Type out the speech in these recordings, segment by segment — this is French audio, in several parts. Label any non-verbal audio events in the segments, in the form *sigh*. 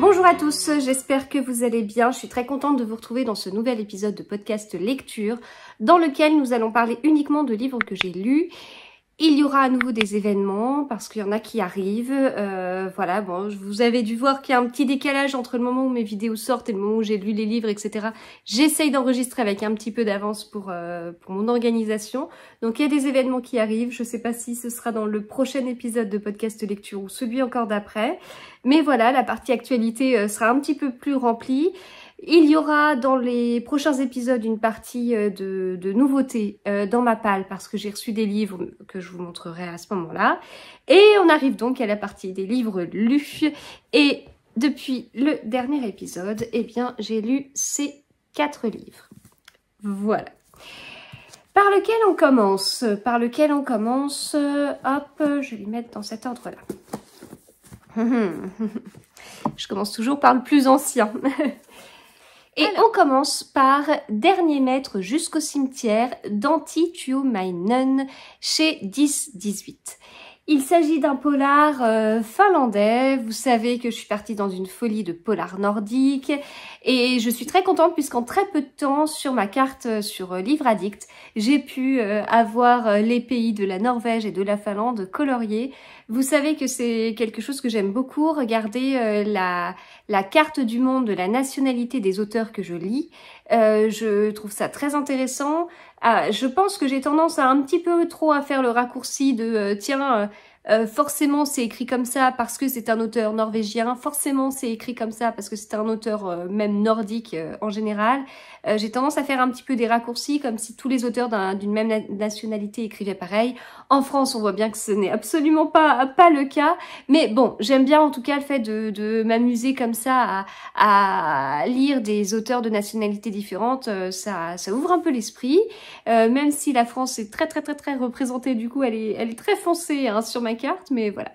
Bonjour à tous, j'espère que vous allez bien. Je suis très contente de vous retrouver dans ce nouvel épisode de podcast Lecture dans lequel nous allons parler uniquement de livres que j'ai lus il y aura à nouveau des événements parce qu'il y en a qui arrivent. Euh, voilà, bon, vous avez dû voir qu'il y a un petit décalage entre le moment où mes vidéos sortent et le moment où j'ai lu les livres, etc. J'essaye d'enregistrer avec un petit peu d'avance pour, euh, pour mon organisation. Donc il y a des événements qui arrivent. Je ne sais pas si ce sera dans le prochain épisode de podcast lecture ou celui encore d'après. Mais voilà, la partie actualité euh, sera un petit peu plus remplie. Il y aura dans les prochains épisodes une partie euh, de, nouveautés euh, dans ma palle parce que j'ai reçu des livres que je vous montrerai à ce moment-là. Et on arrive donc à la partie des livres lus. Et depuis le dernier épisode, eh bien, j'ai lu ces quatre livres. Voilà. Par lequel on commence Par lequel on commence euh, Hop, je vais les mettre dans cet ordre-là. *laughs* je commence toujours par le plus ancien. *laughs* Et on commence par Dernier maître jusqu'au cimetière d'Antituo Meinen chez 1018. Il s'agit d'un polar euh, finlandais. Vous savez que je suis partie dans une folie de polar nordique et je suis très contente puisqu'en très peu de temps sur ma carte euh, sur euh, Livre Addict, j'ai pu avoir les pays de la Norvège et de la Finlande coloriés. Vous savez que c'est quelque chose que j'aime beaucoup, regarder la, la carte du monde de la nationalité des auteurs que je lis. je trouve ça très intéressant. Ah, je pense que j'ai tendance à un petit peu trop à faire le raccourci de euh, tiens, euh, euh, forcément, c'est écrit comme ça parce que c'est un auteur norvégien. Forcément, c'est écrit comme ça parce que c'est un auteur euh, même nordique euh, en général. J'ai tendance à faire un petit peu des raccourcis comme si tous les auteurs d'une même nationalité écrivaient pareil. En France, on voit bien que ce n'est absolument pas, pas le cas. Mais bon, j'aime bien en tout cas le fait de, m'amuser comme ça à, lire des auteurs de nationalités différentes. ça, ouvre un peu l'esprit. même si la France est très très très très représentée, du coup, elle est, elle est très foncée hein, sur ma carte, mais voilà.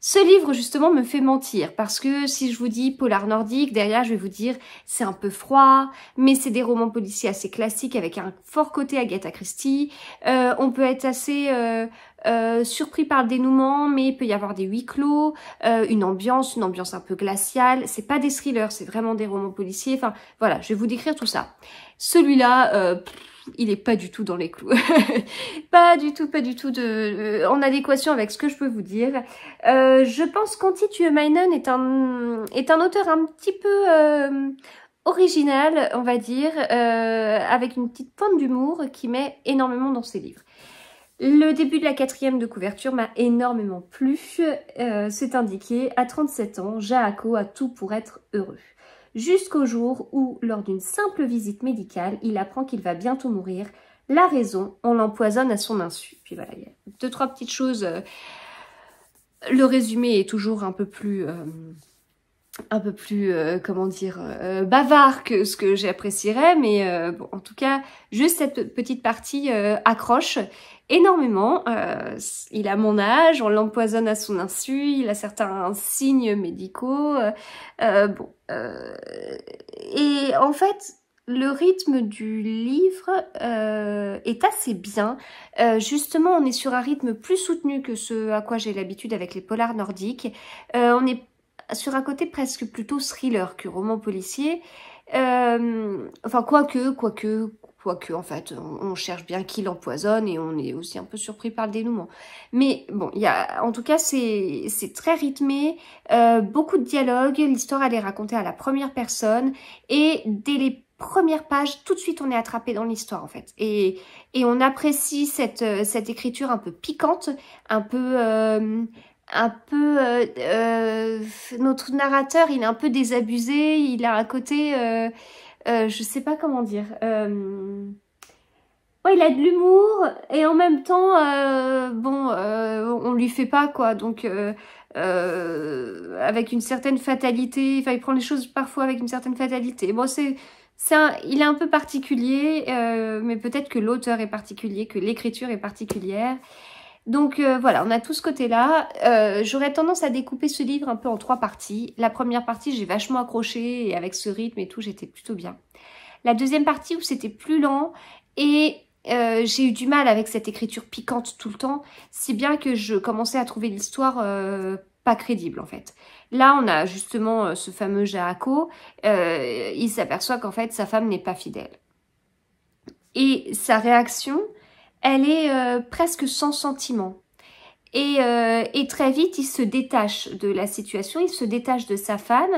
Ce livre justement me fait mentir parce que si je vous dis polar nordique, derrière je vais vous dire c'est un peu froid, mais c'est des romans policiers assez classiques avec un fort côté Agatha Christie. Euh, on peut être assez euh, euh, surpris par le dénouement, mais il peut y avoir des huis clos, une ambiance, une ambiance un peu glaciale. C'est pas des thrillers, c'est vraiment des romans policiers. Enfin voilà, je vais vous décrire tout ça. Celui-là il est pas du tout dans les clous. *laughs* pas du tout, pas du tout de, euh, en adéquation avec ce que je peux vous dire. Euh, je pense qu'Anti Tuemainen est un, est un auteur un petit peu euh, original, on va dire, avec une petite pointe d'humour qui met énormément dans ses livres. Le début de la quatrième de couverture m'a énormément plu. C'est indiqué, à 37 ans, Jaako a tout pour être heureux jusqu'au jour où, lors d'une simple visite médicale, il apprend qu'il va bientôt mourir. La raison, on l'empoisonne à son insu. Puis voilà, il y a deux, trois petites choses. Euh, le résumé est toujours un peu plus... Euh, un peu plus, euh, comment dire, bavard que ce que j'apprécierais, mais bon, en tout cas, juste cette petite partie accroche énormément. Euh, il a mon âge, on l'empoisonne à son insu, il a certains signes médicaux. Euh, euh, bon, et en fait, le rythme du livre est assez bien. justement, on est sur un rythme plus soutenu que ce à quoi j'ai l'habitude avec les polars nordiques. on est sur un côté presque plutôt thriller que roman policier. enfin, quoique, quoique, Quoique, en fait, on, cherche bien qui l'empoisonne et on est aussi un peu surpris par le dénouement. Mais bon, y en tout cas, c'est très rythmé, euh, beaucoup de dialogues, l'histoire, elle est racontée à la première personne et dès les premières pages, tout de suite on est attrapé dans l'histoire en fait. Et, on apprécie cette, euh, cette écriture un peu piquante, un peu... Euh, un peu notre narrateur il est un peu désabusé il a un côté je euh, je sais pas comment dire. Euh, il a de l'humour et en même temps, euh, bon, on lui fait pas quoi. Donc, avec une certaine fatalité, il prend les choses parfois avec une certaine fatalité. Bon, c'est, il est un peu particulier, mais peut-être que l'auteur est particulier, que l'écriture est particulière. Donc euh, voilà, on a tout ce côté-là. Euh, j'aurais tendance à découper ce livre un peu en trois parties. La première partie, j'ai vachement accroché et avec ce rythme et tout, j'étais plutôt bien. La deuxième partie où c'était plus lent et euh, j'ai eu du mal avec cette écriture piquante tout le temps, si bien que je commençais à trouver l'histoire pas crédible en fait. Là, on a justement ce fameux Jaako. il s'aperçoit qu'en fait, sa femme n'est pas fidèle. Et sa réaction, elle est euh, presque sans sentiment. Euh, et, très vite, il se détache de la situation, il se détache de sa femme.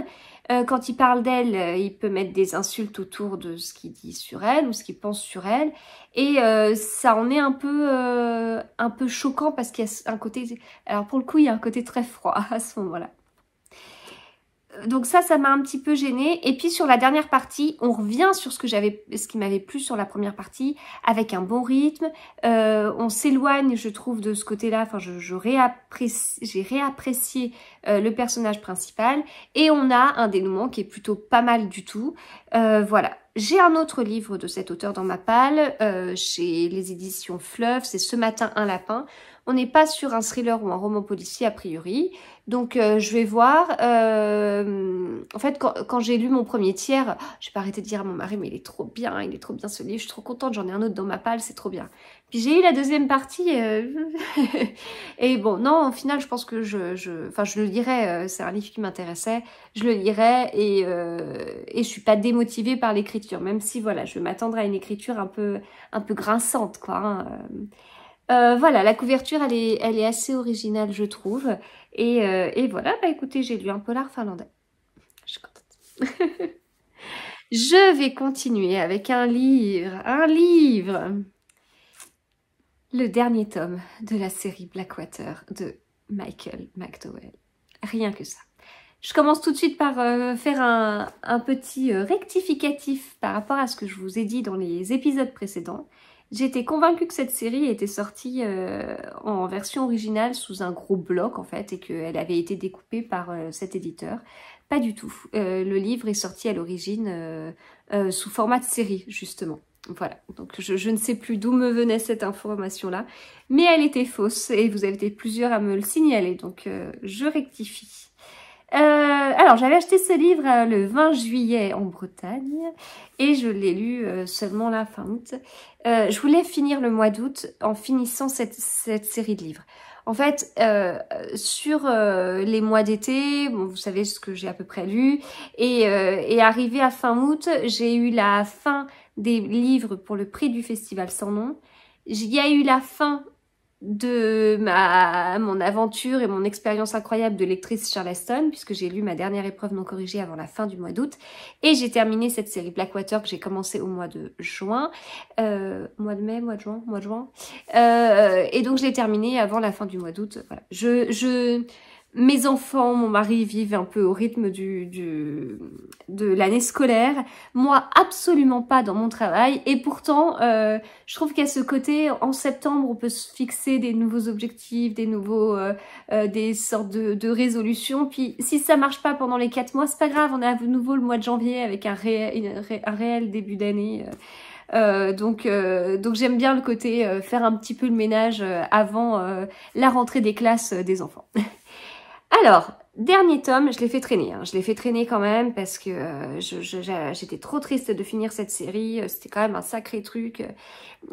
Euh, quand il parle d'elle, il peut mettre des insultes autour de ce qu'il dit sur elle ou ce qu'il pense sur elle. Et ça en est un peu, un peu choquant parce qu'il y a un côté... Alors pour le coup, il y a un côté très froid *laughs* à ce moment-là donc ça, ça m'a un petit peu gênée. Et puis sur la dernière partie, on revient sur ce que j'avais, ce qui m'avait plu sur la première partie, avec un bon rythme. Euh, on s'éloigne, je trouve, de ce côté-là. Enfin, je, j'ai réapprécié euh, le personnage principal. Et on a un dénouement qui est plutôt pas mal du tout. Euh, voilà. J'ai un autre livre de cet auteur dans ma palle, chez les éditions Fleuve, c'est Ce matin un lapin. On n'est pas sur un thriller ou un roman policier a priori. Donc euh, je vais voir. Euh, en fait, quand, j'ai lu mon premier tiers, j'ai pas arrêté de dire à mon mari, mais il est trop bien, il est trop bien ce livre, je suis trop contente, j'en ai un autre dans ma palle, c'est trop bien. Puis j'ai eu la deuxième partie. Euh, *laughs* et bon, non, au final, je pense que je, enfin, je le lirai. c'est un livre qui m'intéressait. Je le lirai et, et je suis pas démotivée par l'écriture, même si voilà, je m'attendre à une écriture un peu, un peu grinçante, quoi. Hein, euh, voilà, la couverture, elle est, assez originale, je trouve. Euh, et, voilà, bah écoutez, j'ai lu un polar finlandais. Je suis contente. *laughs* je vais continuer avec un livre, un livre. Le dernier tome de la série Blackwater de Michael McDowell. Rien que ça. Je commence tout de suite par euh, faire un petit rectificatif par rapport à ce que je vous ai dit dans les épisodes précédents. J'étais convaincue que cette série était sortie euh, en version originale sous un gros bloc en fait et qu'elle avait été découpée par euh, cet éditeur. Pas du tout. Euh, le livre est sorti à l'origine sous format de série justement. Voilà, donc je, je ne sais plus d'où me venait cette information-là, mais elle était fausse et vous avez été plusieurs à me le signaler, donc je rectifie. Euh, alors, j'avais acheté ce livre euh, le 20 juillet en Bretagne et je l'ai lu euh, seulement la fin août. je voulais finir le mois d'août en finissant cette, cette, série de livres. En fait, sur les mois d'été, vous savez ce que j'ai à peu près lu, et, et arrivé à fin août, j'ai eu la fin des livres pour le prix du festival sans nom. J'y ai eu la fin de ma, mon aventure et mon expérience incroyable de lectrice Charleston, puisque j'ai lu ma dernière épreuve non corrigée avant la fin du mois d'août, et j'ai terminé cette série Blackwater que j'ai commencé au mois de juin, euh, mois de mai, mois de juin, mois de juin, euh, et donc je l'ai avant la fin du mois d'août. Voilà. Je, je, mes enfants, mon mari vivent un peu au rythme du, du de l'année scolaire. Moi, absolument pas dans mon travail. Et pourtant, euh, je trouve qu'à ce côté, en septembre, on peut se fixer des nouveaux objectifs, des nouveaux, euh, euh des sortes de, de, résolutions. Puis, si ça marche pas pendant les quatre mois, c'est pas grave. On a à nouveau le mois de janvier avec un réel, un réel début d'année. Euh, euh donc, euh, donc j'aime bien le côté faire un petit peu le ménage avant la rentrée des classes des enfants. *laughs* Alors, dernier tome, je l'ai fait traîner. Hein. Je l'ai fait traîner quand même parce que euh, j'étais trop triste de finir cette série. Euh, c'était quand même un sacré truc.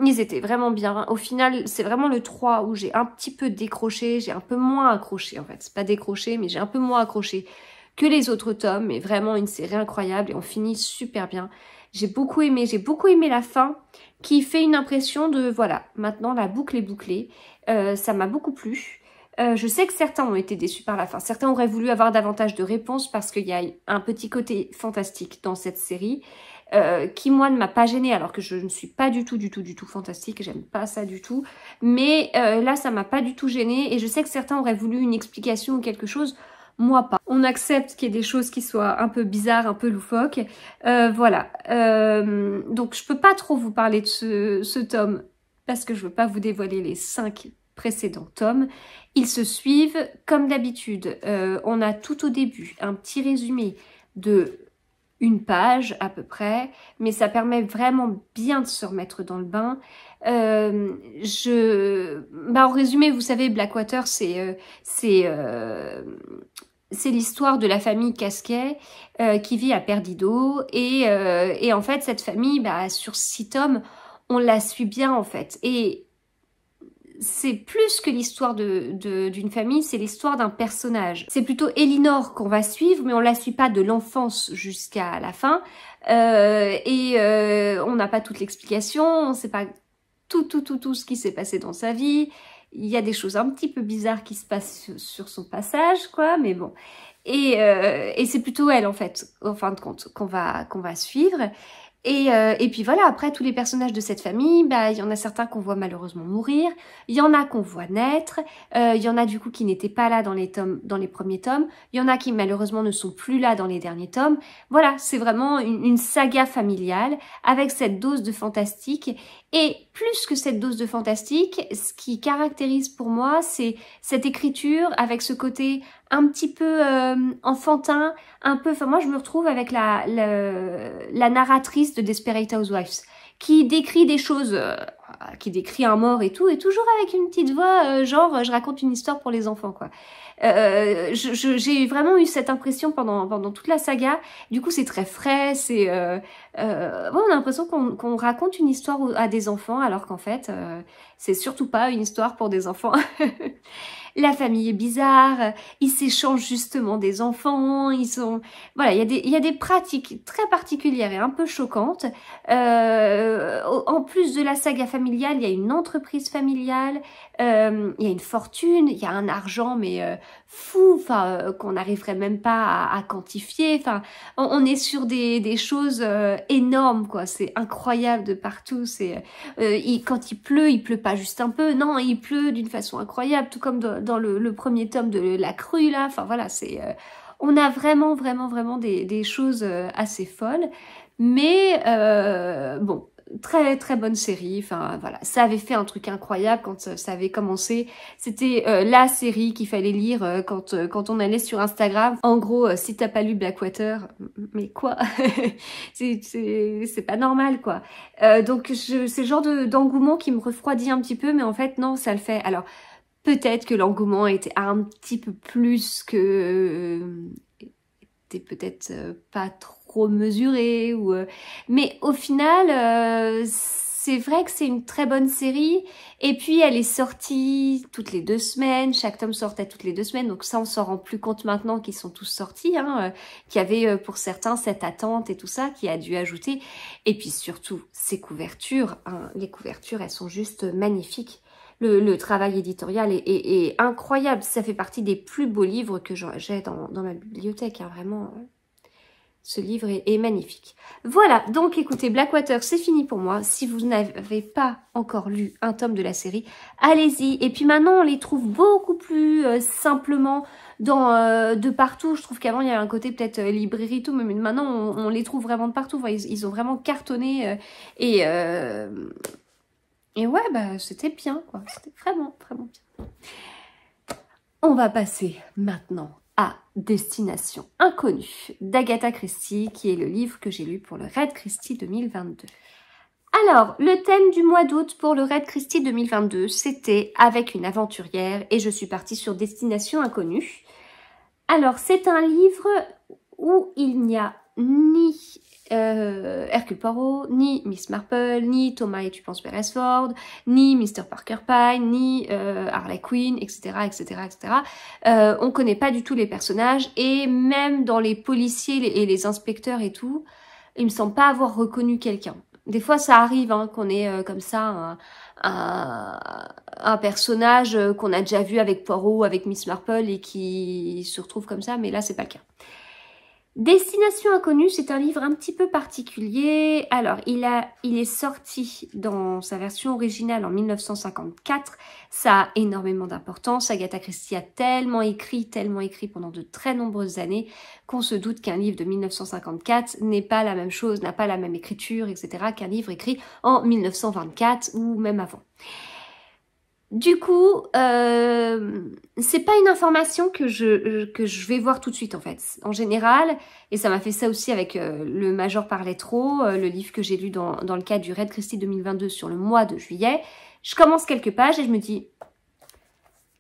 Ils étaient vraiment bien. Au final, c'est vraiment le 3 où j'ai un petit peu décroché. J'ai un peu moins accroché en fait. C'est pas décroché, mais j'ai un peu moins accroché que les autres tomes. Mais vraiment une série incroyable et on finit super bien. J'ai beaucoup aimé. J'ai beaucoup aimé la fin qui fait une impression de voilà, maintenant la boucle est bouclée. Euh, ça m'a beaucoup plu. Euh, je sais que certains ont été déçus par la fin. Certains auraient voulu avoir davantage de réponses parce qu'il y a un petit côté fantastique dans cette série euh, qui, moi, ne m'a pas gênée alors que je ne suis pas du tout, du tout, du tout fantastique. J'aime pas ça du tout. Mais euh, là, ça m'a pas du tout gênée et je sais que certains auraient voulu une explication ou quelque chose. Moi pas. On accepte qu'il y ait des choses qui soient un peu bizarres, un peu loufoques. voilà. donc je peux pas trop vous parler de ce, ce tome parce que je veux pas vous dévoiler les cinq précédent tome. Ils se suivent comme d'habitude. Euh, on a tout au début un petit résumé de une page à peu près, mais ça permet vraiment bien de se remettre dans le bain. Euh, je, bah, en résumé, vous savez, Blackwater, c'est euh, c'est c'est l'histoire de la famille Casquet qui vit à Perdido et, et en fait cette famille, bah, sur six tomes, on la suit bien en fait et c'est plus que l'histoire d'une de, d'une famille, c'est l'histoire d'un personnage. C'est plutôt Elinor qu'on va suivre, mais on la suit pas de l'enfance jusqu'à la fin. Euh, et euh, on n'a pas toute l'explication, on sait pas tout, tout, tout, tout ce qui s'est passé dans sa vie. Il y a des choses un petit peu bizarres qui se passent sur, son passage, quoi, mais bon. Et, euh, et c'est plutôt elle, en fait, en fin de compte, qu'on va, qu'on va suivre. Euh, et, puis voilà, après tous les personnages de cette famille, bah, il y en a certains qu'on voit malheureusement mourir, il y en a qu'on voit naître, euh, il y en a du coup qui n'étaient pas là dans les, tomes, dans les premiers tomes, il y en a qui malheureusement ne sont plus là dans les derniers tomes. Voilà, c'est vraiment une, une, saga familiale avec cette dose de fantastique et plus que cette dose de fantastique, ce qui caractérise pour moi, c'est cette écriture avec ce côté un petit peu euh, enfantin, un peu... Enfin, moi, je me retrouve avec la, la narratrice de Desperate Housewives, qui décrit des choses euh, euh, qui décrit un mort et tout, et toujours avec une petite voix, euh, genre euh, je raconte une histoire pour les enfants, quoi. J'ai vraiment eu cette impression pendant, pendant toute la saga. Du coup, c'est très frais, c'est... Euh, on a l'impression qu'on raconte une histoire à des enfants, alors qu'en fait, c'est surtout pas une histoire pour des enfants. *laughs* la famille est bizarre, ils s'échangent justement des enfants, ils sont... Voilà, il y, a des, y a des pratiques très particulières et un peu choquantes. en plus de la saga il y a une entreprise familiale, euh, il y a une fortune, il y a un argent mais euh, fou, enfin euh, qu'on n'arriverait même pas à, à quantifier. Enfin, on, est sur des, des choses euh, énormes quoi. C'est incroyable de partout. C'est il, quand il pleut, il pleut pas juste un peu, non, il pleut d'une façon incroyable, tout comme dans, le, premier tome de La Crue là. Enfin voilà, c'est on a vraiment, vraiment, vraiment des, des choses assez folles. Mais euh, bon, très très bonne série. Enfin voilà, ça avait fait un truc incroyable quand euh, ça avait commencé. C'était euh, la série qu'il fallait lire euh, quand quand on allait sur Instagram. En gros, si t'as pas lu Blackwater, mais quoi *laughs* C'est pas normal quoi. donc c'est le genre d'engouement qui me refroidit un petit peu, mais en fait non, ça le fait. Alors peut-être que l'engouement était un petit peu plus que peut-être euh, pas trop mesuré ou euh, mais au final euh, c'est vrai que c'est une très bonne série et puis elle est sortie toutes les deux semaines, chaque tome sortait toutes les deux semaines donc ça on s'en rend plus compte maintenant qu'ils sont tous sortis, hein, qu'il avait pour certains cette attente et tout ça qui a dû ajouter et puis surtout ces couvertures, hein, les couvertures elles sont juste magnifiques le, travail éditorial est, incroyable. Ça fait partie des plus beaux livres que j'ai dans, ma bibliothèque, hein, vraiment. Euh. Ce livre est, magnifique. Voilà, donc écoutez, Blackwater, c'est fini pour moi. Si vous n'avez pas encore lu un tome de la série, allez-y. Et puis maintenant, on les trouve beaucoup plus euh, simplement dans euh, de partout. Je trouve qu'avant, il y avait un côté peut-être librairie librairie tout, mais maintenant, on, les trouve vraiment de partout. ils, ils, ont vraiment cartonné et et ouais, bah, c'était bien, quoi. C'était vraiment, vraiment bien. On va passer maintenant à Destination inconnue d'Agatha Christie, qui est le livre que j'ai lu pour le Red Christie 2022. Alors, le thème du mois d'août pour le Red Christie 2022, c'était Avec une aventurière et je suis partie sur Destination inconnue. Alors, c'est un livre où il n'y a ni euh, Hercule Poirot, ni Miss Marple, ni Thomas et tu penses Beresford, ni Mr. Parker Pine, ni euh, Harley Quinn, etc., etc., etc. on connaît pas du tout les personnages et même dans les policiers et les inspecteurs et tout, il ne semble pas avoir reconnu quelqu'un. Des fois, ça arrive hein, qu'on ait euh, comme ça un, un personnage qu'on a déjà vu avec Poirot, avec Miss Marple et qui se retrouve comme ça, mais là, c'est pas le cas. Destination inconnue, c'est un livre un petit peu particulier. Alors, il, a, il est sorti dans sa version originale en 1954. Ça a énormément d'importance. Agatha Christie a tellement écrit, tellement écrit pendant de très nombreuses années qu'on se doute qu'un livre de 1954 n'est pas la même chose, n'a pas la même écriture, etc. qu'un livre écrit en 1924 ou même avant. Du coup, euh, c'est pas une information que je, que je vais voir tout de suite en fait. En général, et ça m'a fait ça aussi avec euh, Le Major parlait trop, euh, le livre que j'ai lu dans, dans le cadre du Red Christie 2022 sur le mois de juillet, je commence quelques pages et je me dis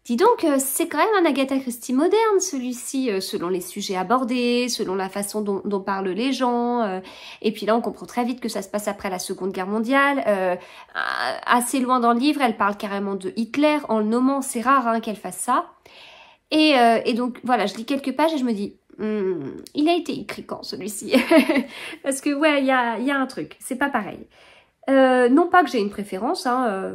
Dis donc, euh, c'est quand même un Agatha Christie moderne, celui-ci, euh, selon les sujets abordés, selon la façon dont, dont, parlent les gens. Euh. Et puis là, on comprend très vite que ça se passe après la Seconde Guerre mondiale. assez loin dans le livre, elle parle carrément de Hitler en le nommant. C'est rare hein, qu'elle fasse ça. Et, et, donc, voilà, je lis quelques pages et je me dis, hmm, il a été écrit quand, celui-ci *laughs* Parce que, ouais, il y a, y a, un truc. C'est pas pareil. Euh, non pas que j'ai une préférence. Hein,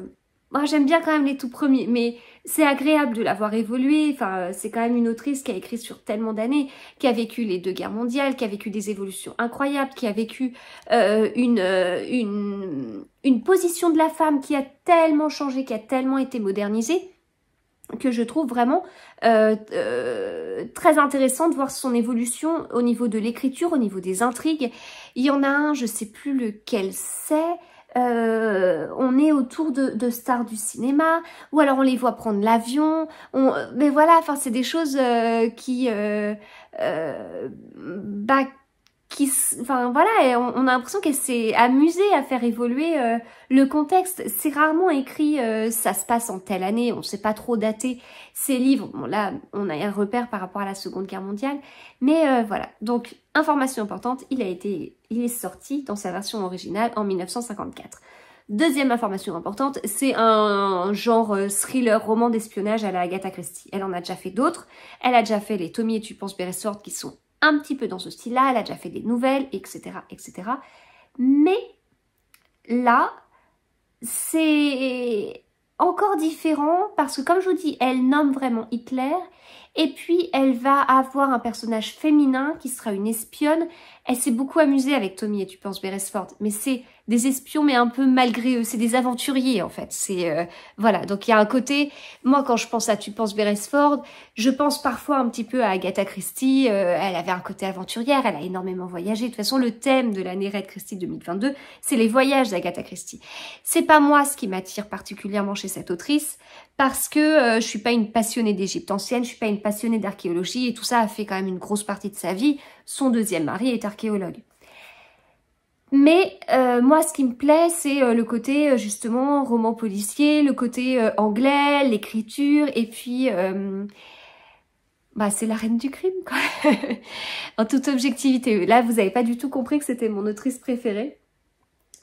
moi, j'aime bien quand même les tout premiers, mais c'est agréable de l'avoir évolué. Enfin, euh, c'est quand même une autrice qui a écrit sur tellement d'années, qui a vécu les deux guerres mondiales, qui a vécu des évolutions incroyables, qui a vécu euh, euh, une, une, position de la femme qui a tellement changé, qui a tellement été modernisée que je trouve vraiment très intéressant de voir son évolution au niveau de l'écriture, au niveau des intrigues. Il y en a un, je sais plus lequel c'est, euh, on est autour de, de, stars du cinéma, ou alors on les voit prendre l'avion. Mais voilà, enfin c'est des choses euh, qui, euh, bah, enfin voilà, on, on a l'impression qu'elle s'est amusée à faire évoluer euh, le contexte. C'est rarement écrit, euh, ça se passe en telle année, on ne sait pas trop dater ces livres. Bon là, on a un repère par rapport à la Seconde Guerre mondiale, mais euh, voilà. Donc information importante, il a été, il est sorti dans sa version originale en 1954. Deuxième information importante, c'est un genre thriller, roman d'espionnage à la Agatha Christie. Elle en a déjà fait d'autres. Elle a déjà fait les Tommy et tu penses Beresford qui sont un petit peu dans ce style-là, elle a déjà fait des nouvelles, etc. etc. Mais là, c'est encore différent parce que comme je vous dis, elle nomme vraiment Hitler et puis elle va avoir un personnage féminin qui sera une espionne. Elle s'est beaucoup amusée avec Tommy et tu penses Beresford, mais c'est des espions mais un peu malgré eux, c'est des aventuriers en fait. C'est euh, voilà, donc il y a un côté. Moi, quand je pense à tu penses Beresford, je pense parfois un petit peu à Agatha Christie. Euh, elle avait un côté aventurière, elle a énormément voyagé. De toute façon, le thème de l'année Red Christie 2022, c'est les voyages d'Agatha Christie. C'est pas moi ce qui m'attire particulièrement chez cette autrice parce que euh, je suis pas une passionnée d'Égypte ancienne, je suis pas une passionnée d'archéologie et tout ça a fait quand même une grosse partie de sa vie. Son deuxième mari est archéologue. Mais euh, moi, ce qui me plaît, c'est euh, le côté euh, justement roman policier, le côté anglais, l'écriture, et puis bah, c'est la reine du crime, quoi. *laughs* en toute objectivité. Là, vous n'avez pas du tout compris que c'était mon autrice préférée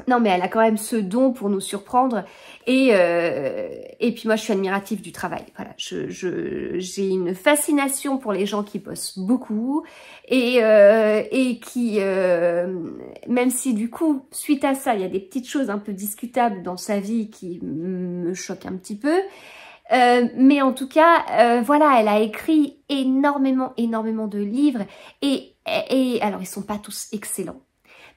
non mais elle a quand même ce don pour nous surprendre et, euh, et puis moi je suis admirative du travail. Voilà, j'ai je, j'ai une fascination pour les gens qui bossent beaucoup et, euh, et qui, euh, même si du coup, suite à ça, il y a des petites choses un peu discutables dans sa vie qui me choquent un petit peu, mais en tout cas, voilà, elle a écrit énormément, énormément de livres et, et alors ils sont pas tous excellents,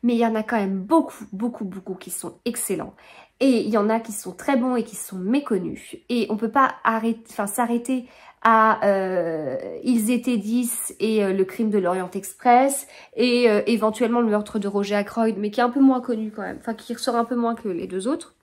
mais il y en a quand même beaucoup, beaucoup, beaucoup qui sont excellents. Et il y en a qui sont très bons et qui sont méconnus. Et on peut pas arrêter, s'arrêter à euh, Ils étaient 10 et euh, Le crime de l'Orient Express et euh, éventuellement Le meurtre de Roger Ackroyd, mais qui est un peu moins connu quand même, enfin qui ressort un peu moins que les deux autres.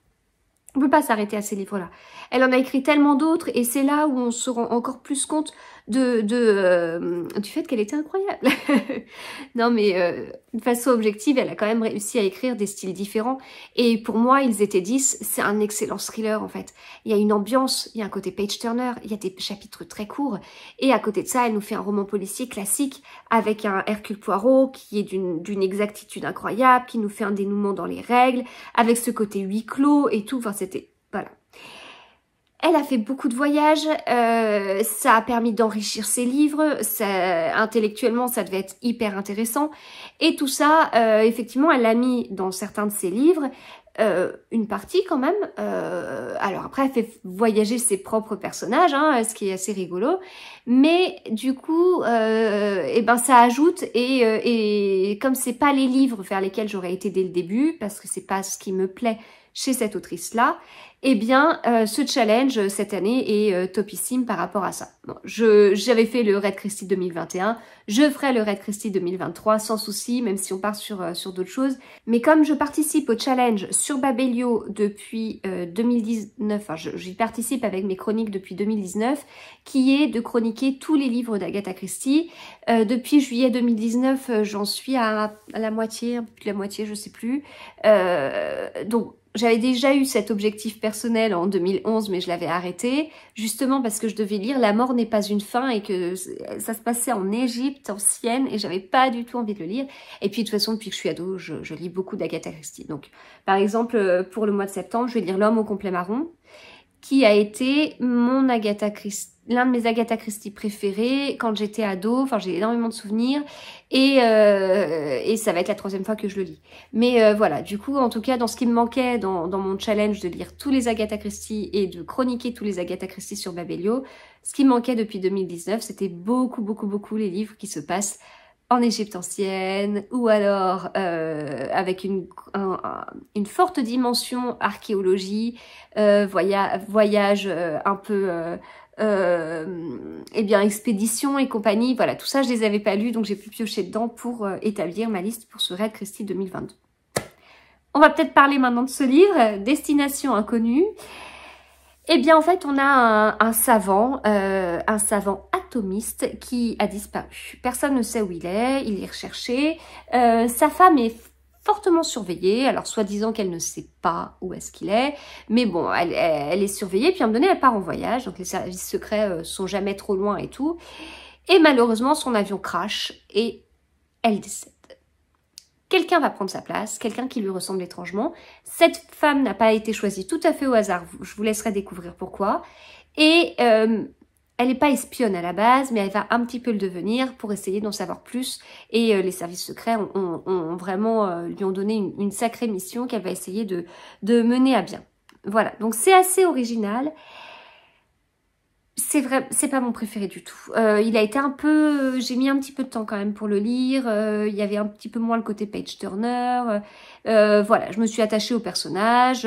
On peut pas s'arrêter à ces livres-là. Elle en a écrit tellement d'autres et c'est là où on se rend encore plus compte de, euh, du fait qu'elle était incroyable. *laughs* non, mais euh, de façon objective, elle a quand même réussi à écrire des styles différents. Et pour moi, ils étaient 10, c'est un excellent thriller en fait. Il y a une ambiance, il y a un côté page-turner, il y a des chapitres très courts. Et à côté de ça, elle nous fait un roman policier classique avec un Hercule Poirot qui est d'une exactitude incroyable, qui nous fait un dénouement dans les règles, avec ce côté huis clos et tout. Enfin, c'était elle a fait beaucoup de voyages, euh, ça a permis d'enrichir ses livres, intellectuellement ça devait être hyper intéressant. Et tout ça, euh, effectivement, elle a mis dans certains de ses livres, euh, une partie quand même. alors après, elle fait voyager ses propres personnages, hein, ce qui est assez rigolo. Mais du coup, et eh ben ça ajoute et, et comme c'est pas les livres vers lesquels j'aurais été dès le début, parce que c'est pas ce qui me plaît chez cette autrice-là, eh bien, euh, ce challenge euh, cette année est euh, topissime par rapport à ça. Bon, J'avais fait le Red Christie 2021, je ferai le Red Christie 2023 sans souci, même si on part sur, sur d'autres choses. Mais comme je participe au challenge sur Babelio depuis 2019, enfin j'y participe avec mes chroniques depuis 2019, qui est de chroniquer tous les livres d'Agatha Christie. depuis juillet 2019, j'en suis à, la moitié, plus de la moitié, je sais plus. donc j'avais déjà eu cet objectif personnel en 2011, mais je l'avais arrêté, justement parce que je devais lire La mort n'est pas une fin et que ça se passait en Égypte ancienne et j'avais pas du tout envie de le lire. Et puis de toute façon, depuis que je suis ado, je, je lis beaucoup d'Agatha Christie. Donc, par exemple, pour le mois de septembre, je vais lire L'homme au complet marron, qui a été mon Agatha Christie l'un de mes Agatha Christie préférés quand j'étais ado. Enfin, j'ai énormément de souvenirs. Et, euh, et ça va être la troisième fois que je le lis. Mais euh, voilà, du coup, en tout cas, dans ce qui me manquait dans, dans, mon challenge de lire tous les Agatha Christie et de chroniquer tous les Agatha Christie sur Babelio, ce qui me manquait depuis 2019, c'était beaucoup, beaucoup, beaucoup les livres qui se passent en Égypte ancienne, ou alors euh, avec une, une forte dimension archéologie, euh, voyage euh, un peu euh, eh bien Expédition et compagnie, voilà, tout ça je les avais pas lus, donc j'ai pu piocher dedans pour euh, établir ma liste pour ce Red Christie 2022. On va peut-être parler maintenant de ce livre, euh, Destination inconnue. Eh bien en fait on a un, savant, un savant atomiste qui a disparu. Personne ne sait où il est, il est recherché. sa femme est fortement surveillée. Alors, soi-disant qu'elle ne sait pas où est-ce qu'il est, mais bon, elle, est surveillée. Puis à un moment donné, elle part en voyage, donc les services secrets euh, sont jamais trop loin et tout. Et malheureusement, son avion crache et elle décède. Quelqu'un va prendre sa place, quelqu'un qui lui ressemble étrangement. Cette femme n'a pas été choisie tout à fait au hasard. Je vous laisserai découvrir pourquoi. Et euh, elle n'est pas espionne à la base, mais elle va un petit peu le devenir pour essayer d'en savoir plus. Et euh, les services secrets ont, vraiment euh, lui ont donné une, sacrée mission qu'elle va essayer de, de mener à bien. Voilà, donc c'est assez original c'est vrai, c'est pas mon préféré du tout. Euh, il a été un peu, j'ai mis un petit peu de temps quand même pour le lire. Euh, il y avait un petit peu moins le côté page turner. Euh, voilà, je me suis attachée au personnage.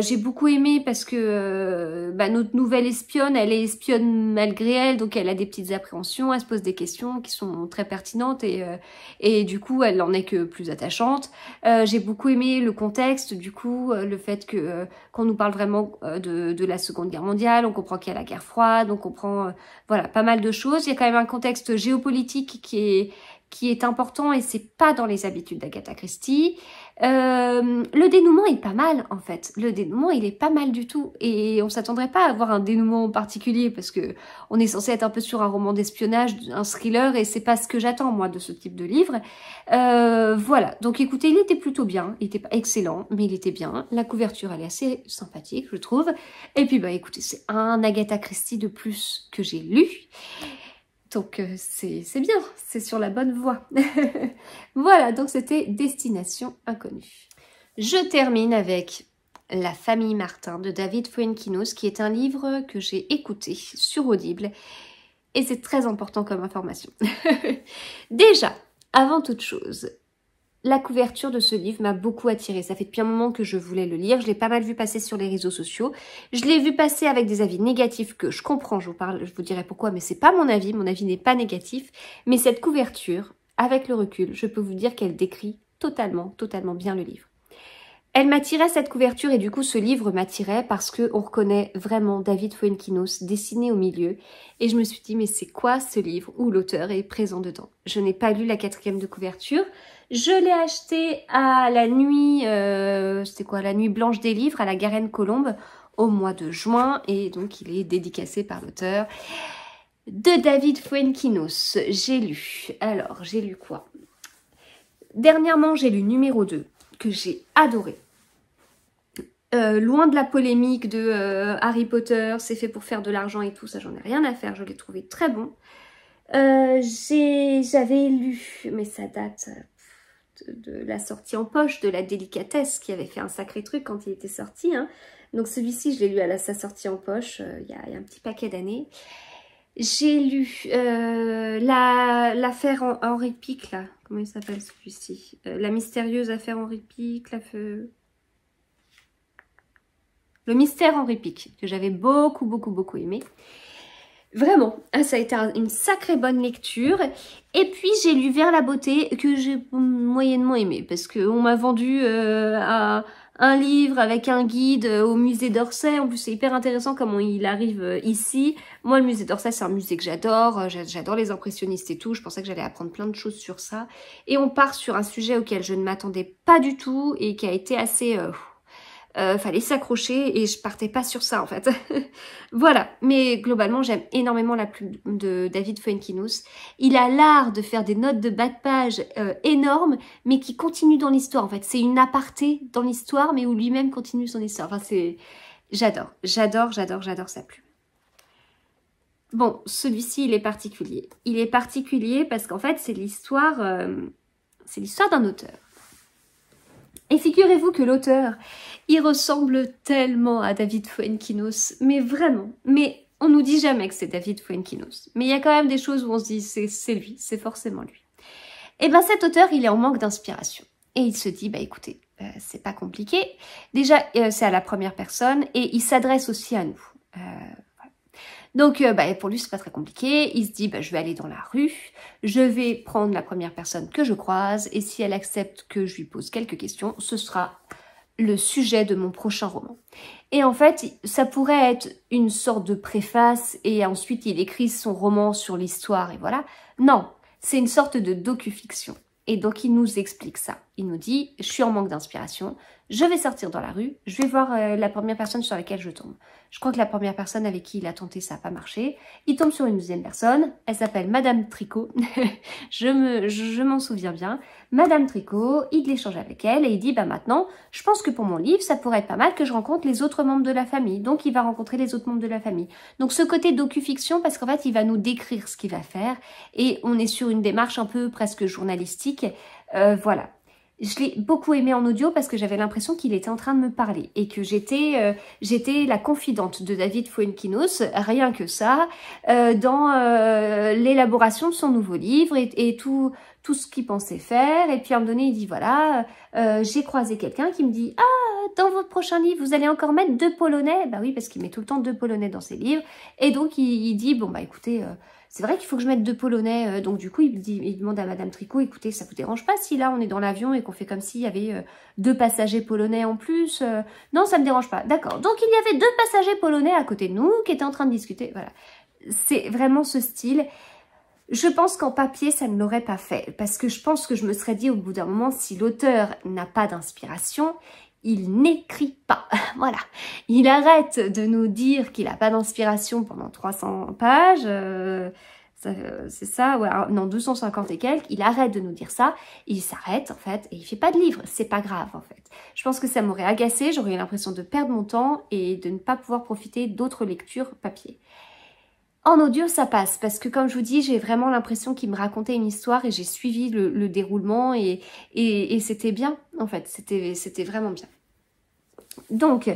j'ai beaucoup aimé parce que bah, notre nouvelle espionne, elle est espionne malgré elle, donc elle a des petites appréhensions, elle se pose des questions qui sont très pertinentes et et du coup elle n'en est que plus attachante. j'ai beaucoup aimé le contexte, du coup le fait que qu'on nous parle vraiment de de la Seconde Guerre mondiale, on comprend qu'il y a la guerre froide donc on prend euh, voilà pas mal de choses. Il y a quand même un contexte géopolitique qui est qui est important et c'est pas dans les habitudes d'Agatha Christie. Euh, le dénouement est pas mal en fait. Le dénouement il est pas mal du tout et on s'attendrait pas à avoir un dénouement particulier parce que on est censé être un peu sur un roman d'espionnage, un thriller et c'est pas ce que j'attends moi de ce type de livre. Euh, voilà. Donc écoutez, il était plutôt bien, il était pas excellent, mais il était bien. La couverture elle est assez sympathique je trouve. Et puis bah écoutez, c'est un Agatha Christie de plus que j'ai lu. Donc euh, c'est bien, c'est sur la bonne voie. *laughs* voilà, donc c'était Destination Inconnue. Je termine avec La famille Martin de David Fuenkinos, qui est un livre que j'ai écouté sur Audible. Et c'est très important comme information. *laughs* Déjà, avant toute chose, la couverture de ce livre m'a beaucoup attirée. Ça fait depuis un moment que je voulais le lire. Je l'ai pas mal vu passer sur les réseaux sociaux. Je l'ai vu passer avec des avis négatifs que je comprends. Je vous parle, je vous dirai pourquoi, mais c'est pas mon avis. Mon avis n'est pas négatif. Mais cette couverture, avec le recul, je peux vous dire qu'elle décrit totalement, totalement bien le livre. Elle m'attirait cette couverture et du coup ce livre m'attirait parce que on reconnaît vraiment David Fuenquinos dessiné au milieu et je me suis dit mais c'est quoi ce livre où l'auteur est présent dedans. Je n'ai pas lu la quatrième de couverture. Je l'ai acheté à la nuit, euh, c'est quoi, la nuit blanche des livres à la Garenne Colombe au mois de juin et donc il est dédicacé par l'auteur de David Fuenquinos. J'ai lu, alors j'ai lu quoi Dernièrement j'ai lu numéro 2 que j'ai adoré euh, loin de la polémique de euh, Harry Potter, c'est fait pour faire de l'argent et tout, ça j'en ai rien à faire, je l'ai trouvé très bon. Euh, j'avais lu, mais ça date de, la sortie en poche, de la délicatesse qui avait fait un sacré truc quand il était sorti. Hein. Donc celui-ci, je l'ai lu à la, sa sortie en poche, il y, a un petit paquet d'années. J'ai lu l'affaire Henri Pic, là, comment il s'appelle celui-ci La mystérieuse affaire Henri Pic, la feu... Le mystère Henri Pic, que j'avais beaucoup, beaucoup, beaucoup aimé. Vraiment, hein, ça a été une sacrée bonne lecture. Et puis j'ai lu Vers la beauté que j'ai moyennement aimé parce qu'on m'a vendu euh, un livre avec un guide euh, au musée d'Orsay. En plus, c'est hyper intéressant comment il arrive euh, ici. Moi, le musée d'Orsay, c'est un musée que j'adore. J'adore les impressionnistes et tout. Je pensais que j'allais apprendre plein de choses sur ça. Et on part sur un sujet auquel je ne m'attendais pas du tout et qui a été assez... Euh, fallait s'accrocher et je partais pas sur ça en fait. *laughs* voilà, mais globalement j'aime énormément la plume de David Fuenkinos. Il a l'art de faire des notes de bas de page euh, énormes mais qui continuent dans l'histoire en fait. C'est une aparté dans l'histoire mais où lui-même continue son histoire. Enfin c'est... J'adore, j'adore, j'adore, j'adore sa plume. Bon, celui-ci, il est particulier. Il est particulier parce qu'en fait, c'est l'histoire, euh, c'est l'histoire d'un auteur et figurez-vous que l'auteur, il ressemble tellement à David Fuenkinos, mais vraiment, mais on nous dit jamais que c'est David Fuenkinos. Mais il y a quand même des choses où on se dit c'est lui, c'est forcément lui. Et eh bien cet auteur, il est en manque d'inspiration. Et il se dit, bah écoutez, euh, c'est pas compliqué. Déjà, euh, c'est à la première personne et il s'adresse aussi à nous. Euh, donc euh, bah, pour lui, c'est pas très compliqué. Il se dit, bah, je vais aller dans la rue, je vais prendre la première personne que je croise, et si elle accepte que je lui pose quelques questions, ce sera le sujet de mon prochain roman. Et en fait, ça pourrait être une sorte de préface et ensuite il écrit son roman sur l'histoire et voilà. Non, c'est une sorte de docu-fiction. Et donc il nous explique ça il nous dit « Je suis en manque d'inspiration, je vais sortir dans la rue, je vais voir euh, la première personne sur laquelle je tombe. » Je crois que la première personne avec qui il a tenté, ça n'a pas marché. Il tombe sur une deuxième personne, elle s'appelle Madame Tricot, *laughs* je m'en je, m'en souviens bien. Madame Tricot, il l'échange avec elle et il dit « Bah maintenant, je pense que pour mon livre, ça pourrait être pas mal que je rencontre les autres membres de la famille. » Donc il va rencontrer les autres membres de la famille. Donc ce côté docu-fiction, parce qu'en fait, il va nous décrire ce qu'il va faire et on est sur une démarche un peu presque journalistique. Euh, voilà. Je l'ai beaucoup aimé en audio parce que j'avais l'impression qu'il était en train de me parler et que j'étais euh, j'étais la confidente de David Fuenkinos, rien que ça, euh, dans euh, l'élaboration de son nouveau livre et, tout tout ce qu'il pensait faire. Et puis à un moment donné, il dit voilà, j'ai croisé quelqu'un qui me dit ah dans votre prochain livre vous allez encore mettre deux polonais. Bah oui parce qu'il met tout le temps deux polonais dans ses livres et donc il, il dit bon bah écoutez c'est vrai qu'il faut que je mette deux polonais. Euh, donc du coup, il, demande à Madame Tricot, écoutez, ça vous dérange pas si là on est dans l'avion et qu'on fait comme s'il y avait euh, deux passagers polonais en plus euh, Non, ça me dérange pas. D'accord. Donc il y avait deux passagers polonais à côté de nous qui étaient en train de discuter. Voilà. C'est vraiment ce style. Je pense qu'en papier, ça ne l'aurait pas fait, parce que je pense que je me serais dit au bout d'un moment, si l'auteur n'a pas d'inspiration, il n'écrit pas. *laughs* voilà. Il arrête de nous dire qu'il n'a pas d'inspiration pendant 300 pages. Euh, euh, c'est ça, ouais, non, 250 et quelques, il arrête de nous dire ça, il s'arrête en fait, et il fait pas de livre, c'est pas grave en fait. Je pense que ça m'aurait agacé, j'aurais eu l'impression de perdre mon temps et de ne pas pouvoir profiter d'autres lectures papier. En audio, ça passe, parce que comme je vous dis, j'ai vraiment l'impression qu'il me racontait une histoire et j'ai suivi le, déroulement et c'était bien, en fait, c'était vraiment bien. Donc,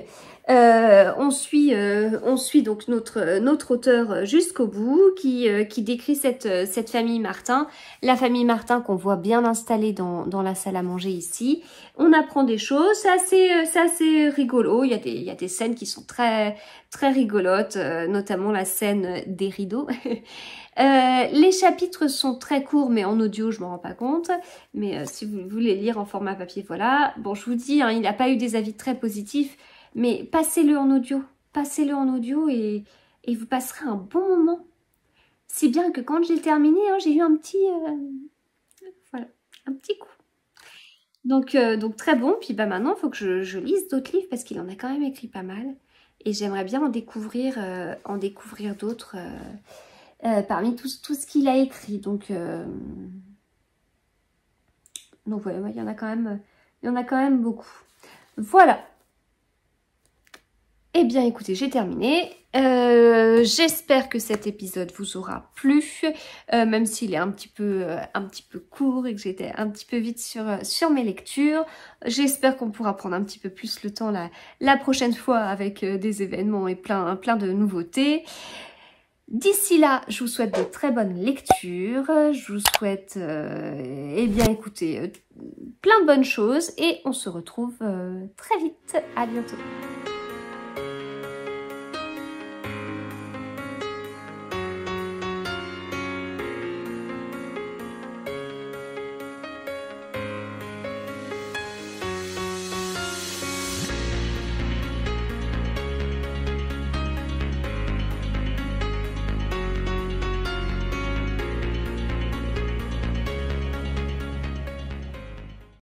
euh, on, suit, euh, on suit donc notre, notre auteur jusqu'au bout qui, euh, qui décrit cette, cette famille Martin, la famille Martin qu'on voit bien installée dans, dans la salle à manger ici. On apprend des choses, ça c'est assez, rigolo, il y, a des, il y a des scènes qui sont très, très rigolotes, notamment la scène des rideaux. *laughs* Euh, les chapitres sont très courts, mais en audio, je m'en rends pas compte. Mais euh, si vous voulez lire en format papier, voilà. Bon, je vous dis, hein, il n'a pas eu des avis très positifs, mais passez-le en audio. Passez-le en audio et, vous passerez un bon moment. Si bien que quand j'ai terminé, hein, j'ai eu un petit... Euh, voilà, un petit coup. Donc, donc très bon. Puis bah, maintenant, il faut que je, je lise d'autres livres parce qu'il en a quand même écrit pas mal. Et j'aimerais bien en découvrir, en découvrir d'autres. Euh, parmi tout, tout ce qu'il a écrit. Donc, euh, donc il y en a quand même, il y en a quand même beaucoup. Voilà. Eh bien, écoutez, j'ai terminé. Euh, j'espère que cet épisode vous aura plu, même s'il est un petit peu, un petit peu court et que j'étais un petit peu vite sur, sur mes lectures. J'espère qu'on pourra prendre un petit peu plus le temps la, la prochaine fois avec des événements et plein, plein de nouveautés. D'ici là, je vous souhaite de très bonnes lectures. Je vous souhaite, euh, eh bien, écoutez, euh, plein de bonnes choses. Et on se retrouve euh, très vite. À bientôt.